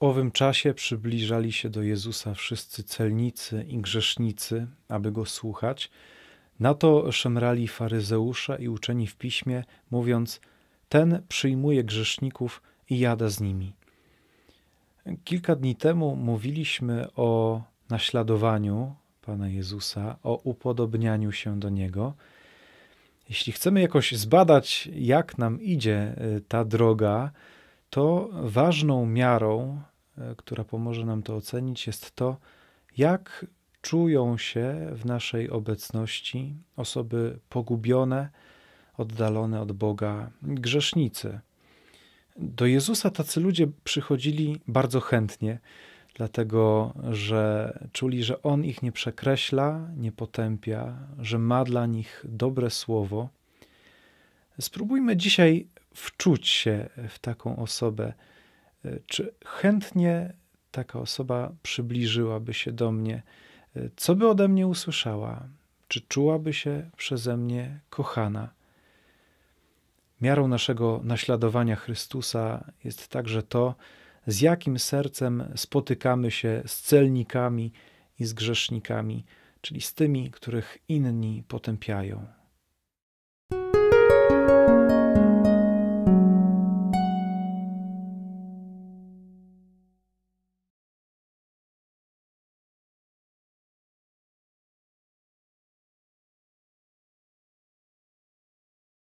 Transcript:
owym czasie przybliżali się do Jezusa wszyscy celnicy i grzesznicy, aby go słuchać. Na to szemrali faryzeusze i uczeni w piśmie, mówiąc: Ten przyjmuje grzeszników i jada z nimi. Kilka dni temu mówiliśmy o naśladowaniu Pana Jezusa, o upodobnianiu się do Niego. Jeśli chcemy jakoś zbadać, jak nam idzie y, ta droga, to ważną miarą E, która pomoże nam to ocenić, jest to, jak czują się w naszej obecności osoby pogubione, oddalone od Boga, grzesznicy. Do Jezusa tacy ludzie przychodzili bardzo chętnie, dlatego że czuli, że On ich nie przekreśla, nie potępia, że ma dla nich dobre słowo. Spróbujmy dzisiaj wczuć się w taką osobę, E, czy chętnie taka osoba przybliżyłaby się do mnie? E, co by ode mnie usłyszała? Czy czułaby się przeze mnie kochana? Miarą naszego naśladowania Chrystusa jest także to, z jakim sercem spotykamy się z celnikami i z grzesznikami, czyli z tymi, których inni potępiają.